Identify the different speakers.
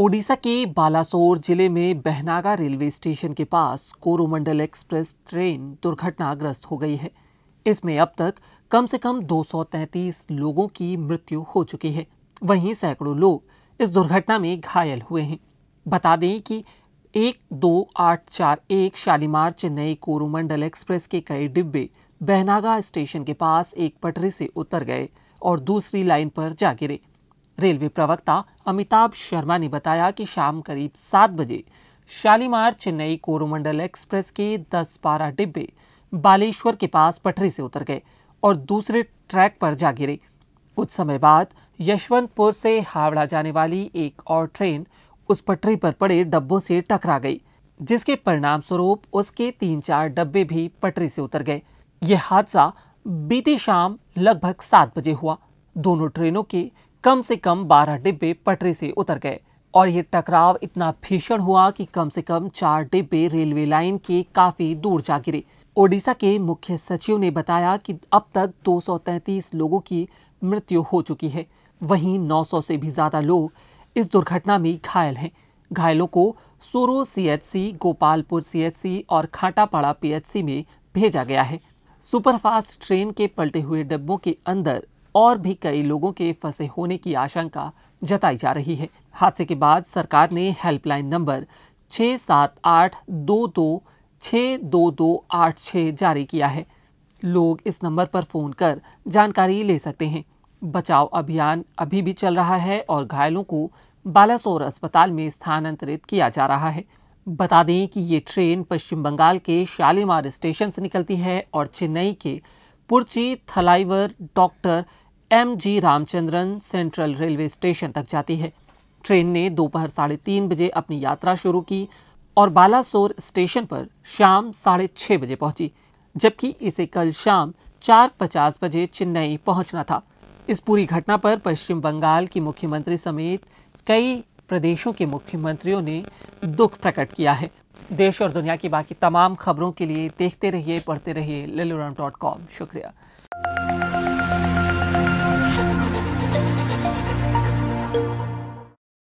Speaker 1: ओडिशा के बालासोर जिले में बहनागा रेलवे स्टेशन के पास कोरोमंडल एक्सप्रेस ट्रेन दुर्घटनाग्रस्त हो गई है इसमें अब तक कम से कम 233 लोगों की मृत्यु हो चुकी है वहीं सैकड़ों लोग इस दुर्घटना में घायल हुए हैं बता दें कि एक दो आठ चार एक शालीमार चेन्नई कोरोमंडल एक्सप्रेस के कई डिब्बे बहनागा स्टेशन के पास एक पटरी से उतर गए और दूसरी लाइन पर जा गिरे रेलवे प्रवक्ता अमिताभ शर्मा ने बताया कि शाम करीब सात बजे शालीमार चेन्नई कोरोमंडल एक्सप्रेस के दस बारह डिब्बे बालेश्वर के पास पटरी से उतर गए और दूसरे ट्रैक पर जा गिरे कुछ समय बाद यशवंतपुर से हावड़ा जाने वाली एक और ट्रेन उस पटरी पर पड़े डब्बों से टकरा गई जिसके परिणाम स्वरूप उसके तीन चार डब्बे भी पटरी से उतर गए यह हादसा बीती शाम लगभग सात बजे हुआ दोनों ट्रेनों के कम से कम बारह डिब्बे पटरी से उतर गए और ये टकराव इतना भीषण हुआ कि कम से कम चार डिब्बे रेलवे लाइन के काफी दूर जा गिरे ओडिशा के मुख्य सचिव ने बताया कि अब तक 233 लोगों की मृत्यु हो चुकी है वहीं 900 से भी ज्यादा लोग इस दुर्घटना में घायल हैं घायलों को सोरो सीएचसी, गोपालपुर सीएचसी और खाटापाड़ा पीएचसी में भेजा गया है सुपरफास्ट ट्रेन के पलटे हुए डिब्बों के अंदर और भी कई लोगों के फंसे होने की आशंका जताई जा रही है हादसे के बाद सरकार ने हेल्पलाइन नंबर छः सात आठ दो दो छः दो दो आठ छः जारी किया है लोग इस नंबर पर फ़ोन कर जानकारी ले सकते हैं बचाव अभियान अभी भी चल रहा है और घायलों को बालासोर अस्पताल में स्थानांतरित किया जा रहा है बता दें कि ये ट्रेन पश्चिम बंगाल के शालीमार स्टेशन से निकलती है और चेन्नई के Puratchi Thalaivar doctor M G Ramachandran central railway station तक जाती है ट्रेन ने दोपहर साढ़े तीन बजे अपनी यात्रा शुरू की और बालासोर स्टेशन पर शाम साढ़े छः बजे पहुंची जबकि इसे कल शाम चार पचास बजे चेन्नई पहुंचना था इस पूरी घटना पर पश्चिम बंगाल की मुख्यमंत्री समेत कई प्रदेशों के मुख्यमंत्रियों ने दुख प्रकट किया है देश और दुनिया की बाकी तमाम खबरों के लिए देखते रहिए पढ़ते रहिए ललोरम डॉट कॉम शुक्रिया